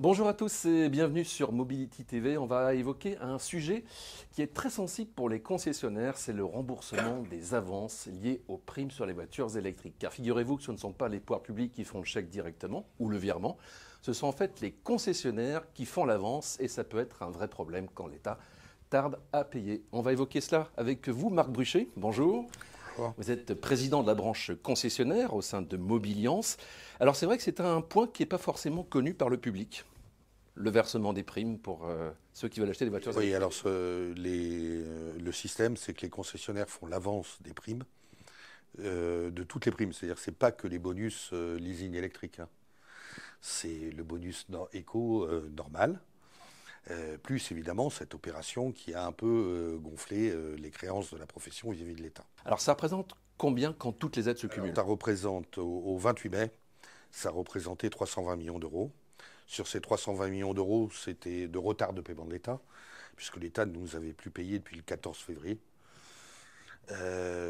Bonjour à tous et bienvenue sur Mobility TV. On va évoquer un sujet qui est très sensible pour les concessionnaires, c'est le remboursement des avances liées aux primes sur les voitures électriques. Car figurez-vous que ce ne sont pas les pouvoirs publics qui font le chèque directement ou le virement, ce sont en fait les concessionnaires qui font l'avance et ça peut être un vrai problème quand l'État tarde à payer. On va évoquer cela avec vous, Marc Bruchet. Bonjour. Vous êtes président de la branche concessionnaire au sein de Mobiliance. Alors c'est vrai que c'est un point qui n'est pas forcément connu par le public. Le versement des primes pour euh, ceux qui veulent acheter des voitures. Oui, alors euh, le système, c'est que les concessionnaires font l'avance des primes, euh, de toutes les primes. C'est-à-dire, n'est pas que les bonus leasing électrique. Hein. C'est le bonus éco normal euh, plus évidemment cette opération qui a un peu euh, gonflé euh, les créances de la profession vis-à-vis de l'État. Alors ça représente combien quand toutes les aides se cumulent Ça représente au, 28 mai, ça représentait 320 millions d'euros. Sur ces 320 millions d'euros, c'était de retard de paiement de l'État, puisque l'État ne nous avait plus payé depuis le 14 février.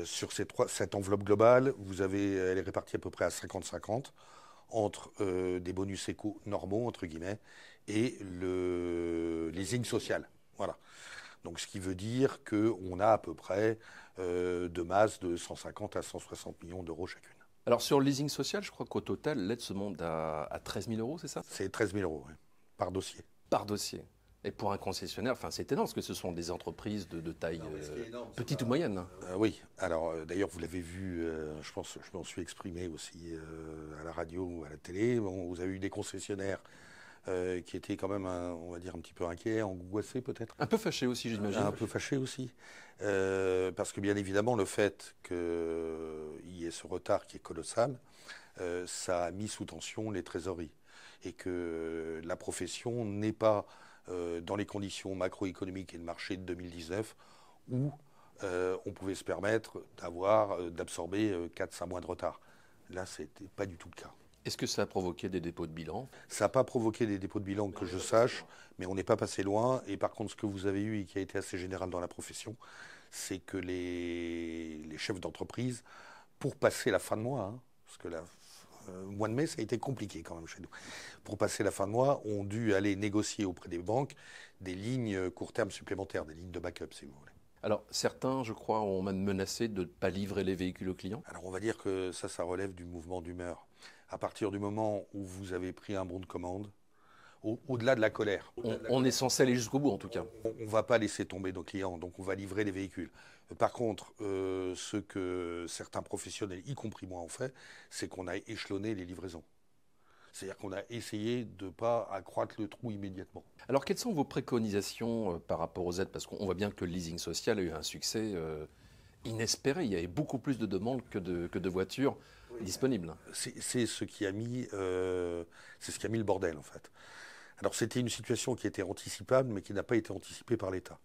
sur cette enveloppe globale, vous avez, elle est répartie à peu près à 50-50 entre euh, des bonus éco normaux, entre guillemets, et le, leasing social, Voilà. Donc, ce qui veut dire qu'on a à peu près euh, de masse de 150 à 160 millions d'euros chacune. Alors, sur le leasing social, je crois qu'au total, l'aide se monte à, à 13 000 euros, c'est ça C'est 13 000 euros, oui, par dossier. Par dossier. Et pour un concessionnaire, enfin, c'est énorme, parce que ce sont des entreprises de, taille euh, petite ou moyenne. Euh, euh, oui, alors d'ailleurs, vous l'avez vu, je pense, je m'en suis exprimé aussi à la radio ou à la télé. vous avez eu des concessionnaires qui étaient quand même, on va dire, un petit peu inquiets, angoissés peut-être. Un peu fâchés aussi, j'imagine. Un peu fâchés aussi. parce que bien évidemment, le fait qu'il y ait ce retard qui est colossal, ça a mis sous tension les trésoreries. Et que la profession n'est pas euh, dans les conditions macroéconomiques et de marché de 2019 où euh, on pouvait se permettre d'avoir, euh, d'absorber 4-5 mois de retard. Là, ce n'était pas du tout le cas. Est-ce que ça a provoqué des dépôts de bilan Ça n'a pas provoqué des dépôts de bilan que je sache, mais on n'est pas passé loin. Et par contre, ce que vous avez eu et qui a été assez général dans la profession, c'est que les, les chefs d'entreprise, pour passer la fin de mois, hein, parce que la euh, mois de mai, ça a été compliqué quand même chez nous. Pour passer la fin de mois, on a dû aller négocier auprès des banques des lignes euh, court terme supplémentaires, des lignes de backup, si vous voulez. Alors, certains, je crois, ont même menacé de ne pas livrer les véhicules aux clients Alors, on va dire que ça, ça relève du mouvement d'humeur. À partir du moment où vous avez pris un bon de commande, au-delà de la colère. On, est censé aller jusqu'au bout en tout cas. On ne va pas laisser tomber nos clients, donc on va livrer les véhicules. Par contre, euh, ce que certains professionnels, y compris moi, ont fait, c'est qu'on a échelonné les livraisons. C'est-à-dire qu'on a essayé de ne pas accroître le trou immédiatement. Alors, quelles sont vos préconisations euh, par rapport aux aides Parce qu'on voit bien que le leasing social a eu un succès euh, inespéré. Il y avait beaucoup plus de demandes que de, voitures disponibles. C'est ce, qui a mis, euh, ce qui a mis le bordel, en fait. Alors c'était une situation qui était anticipable, mais qui n'a pas été anticipée par l'État.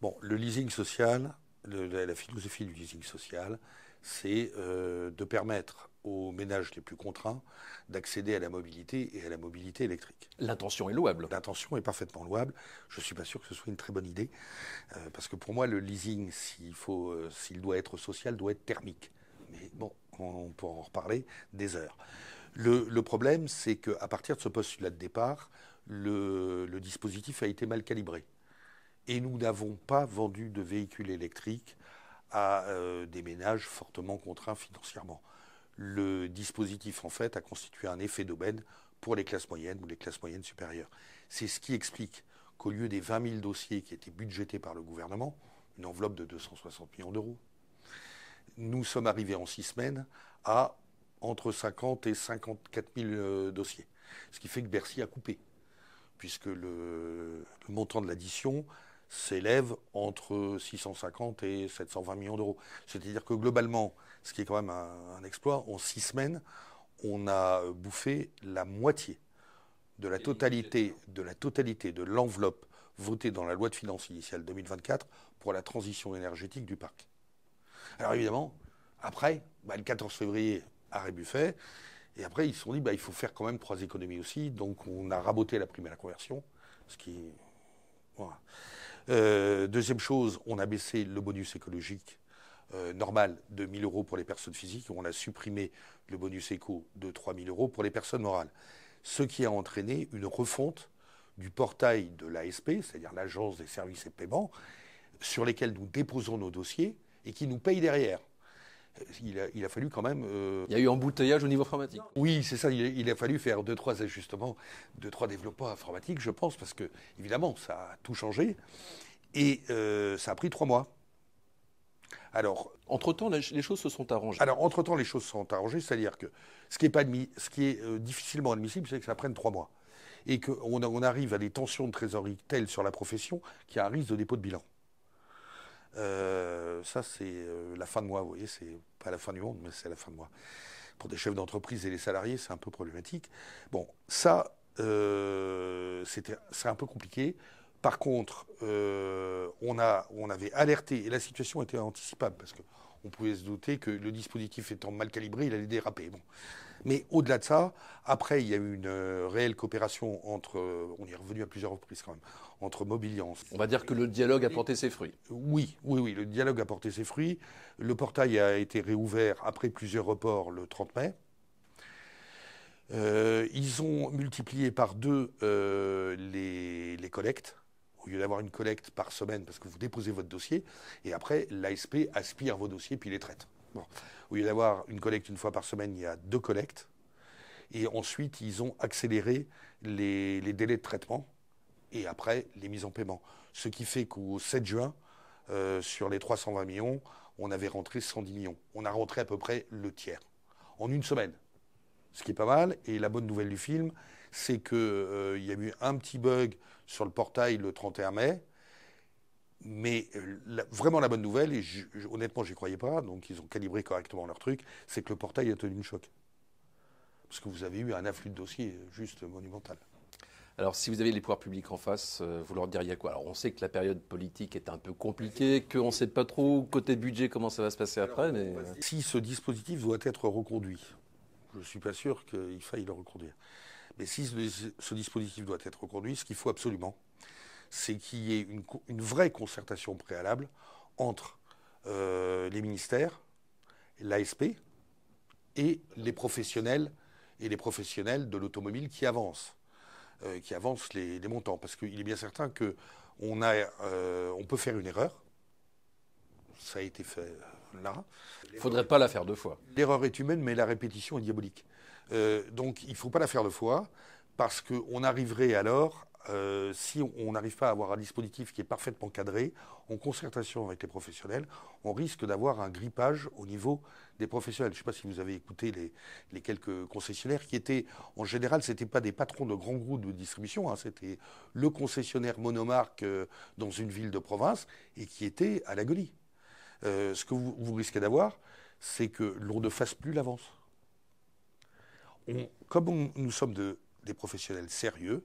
Bon, le leasing social, la, philosophie du leasing social, c'est euh, de permettre aux ménages les plus contraints d'accéder à la mobilité et à la mobilité électrique. L'intention est louable. L'intention est parfaitement louable. Je ne suis pas sûr que ce soit une très bonne idée, euh, parce que pour moi, le leasing, euh, s'il doit être social, doit être thermique. Mais bon, on, on peut en reparler des heures. Le, problème, c'est qu'à partir de ce postulat de départ, le, dispositif a été mal calibré. Et nous n'avons pas vendu de véhicules électriques à euh, des ménages fortement contraints financièrement. Le dispositif, en fait, a constitué un effet d'aubaine pour les classes moyennes ou les classes moyennes supérieures. C'est ce qui explique qu'au lieu des 20 000 dossiers qui étaient budgétés par le gouvernement, une enveloppe de 260 millions d'euros, nous sommes arrivés en six semaines à entre 50 et 54 000 euh, dossiers. Ce qui fait que Bercy a coupé, puisque le, montant de l'addition s'élève entre 650 et 720 millions d'euros. C'est-à-dire que globalement, ce qui est quand même un, exploit, en six semaines, on a bouffé la moitié de la totalité de la totalité de l'enveloppe votée dans la loi de finances initiale 2024 pour la transition énergétique du parc. Alors évidemment, après, bah, le 14 février, à Buffet Et après, ils se sont dit, bah, il faut faire quand même trois économies aussi. Donc, on a raboté la prime à la conversion. Ce qui. Voilà. Euh, deuxième chose, on a baissé le bonus écologique euh, normal de 1000 euros pour les personnes physiques. On a supprimé le bonus éco de 3000 euros pour les personnes morales. Ce qui a entraîné une refonte du portail de l'ASP, c'est-à-dire l'Agence des services et paiements, sur lesquels nous déposons nos dossiers et qui nous paye derrière. Euh, il a, fallu quand même. Euh, il y a eu embouteillage au niveau informatique. Oui, c'est ça. Il a, fallu faire deux, trois ajustements, deux, trois développements informatiques, je pense, parce que, évidemment, ça a tout changé. Et euh, ça a pris trois mois. Alors. Entre-temps, les choses se sont arrangées. Alors, entre-temps, les choses se sont arrangées, c'est-à-dire que ce qui est, pas admis, ce qui est difficilement admissible, c'est que ça prenne trois mois. Et qu'on on arrive à des tensions de trésorerie telles sur la profession qu'il y a un risque de dépôt de bilan. Euh, ça, c'est euh, la fin de mois, vous voyez, c'est pas la fin du monde, mais c'est la fin de mois. Pour des chefs d'entreprise et les salariés, c'est un peu problématique. Bon, ça, euh, c'est c'est un peu compliqué. Par contre, on, a, on avait alerté, et la situation était anticipable, parce que on pouvait se douter que le dispositif étant mal calibré, il allait déraper. Bon. Mais au-delà de ça, après, il y a eu une euh, réelle coopération entre, on euh, on est revenu à plusieurs reprises quand même, entre Mobilian. On va dire que le dialogue a porté ses fruits. Oui, oui, oui, le dialogue a porté ses fruits. Le portail a été réouvert après plusieurs reports le 30 mai. Euh, ils ont multiplié par deux les collectes au lieu d'avoir une collecte par semaine, parce que vous déposez votre dossier, et après, l'ASP aspire vos dossiers puis les traite. Bon. Au lieu d'avoir une collecte une fois par semaine, il y a deux collectes. Et ensuite, ils ont accéléré les, délais de traitement et après les mises en paiement. Ce qui fait qu'au 7 juin, euh, sur les 320 millions, on avait rentré 110 millions. On a rentré à peu près le tiers en une semaine ce qui est pas mal. Et la bonne nouvelle du film, c'est qu'il euh, y a eu un petit bug sur le portail le 31 mai. Mais euh, vraiment la bonne nouvelle, et honnêtement, je n'y croyais pas, donc ils ont calibré correctement leur truc, c'est que le portail a tenu le choc. Parce que vous avez eu un afflux de dossiers juste monumental. Alors, si vous avez les pouvoirs publics en face, euh, vous leur diriez quoi Alors, on sait que la période politique est un peu compliquée, qu'on ne sait pas trop côté budget comment ça va se passer après. Mais... Si ce dispositif doit être reconduit, je ne suis pas sûr qu'il faille le reconduire. Mais si ce, dispositif doit être reconduit, ce qu'il faut absolument, c'est qu'il y ait une, vraie concertation préalable entre euh, les ministères, l'ASP et les professionnels et les professionnels de l'automobile qui avancent, euh, qui avancent les, montants, parce qu'il est bien certain qu'on euh, peut faire une erreur. Ça a été fait il ne faudrait pas la faire deux fois. L'erreur est humaine, mais la répétition est diabolique. Euh, donc il ne faut pas la faire deux fois, parce qu'on arriverait alors, euh, si on n'arrive pas à avoir un dispositif qui est parfaitement cadré, en concertation avec les professionnels, on risque d'avoir un grippage au niveau des professionnels. Je ne sais pas si vous avez écouté les, quelques concessionnaires qui étaient, en général, ce n'étaient pas des patrons de grands groupes de distribution, hein, c'était le concessionnaire monomarque euh, dans une ville de province et qui était à l'agonie. Euh, ce que vous, risquez d'avoir, c'est que l'on ne fasse plus l'avance. comme nous sommes des professionnels sérieux,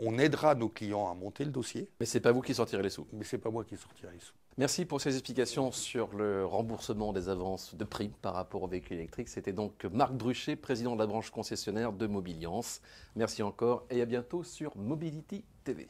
on aidera nos clients à monter le dossier. Mais ce n'est pas vous qui sortirez les sous. Mais n'est pas moi qui sortirai les sous. Merci pour ces explications sur le remboursement des avances de primes par rapport aux véhicules électriques. C'était donc Marc Bruchet, président de la branche concessionnaire de Mobiliance. Merci encore et à bientôt sur Mobility TV.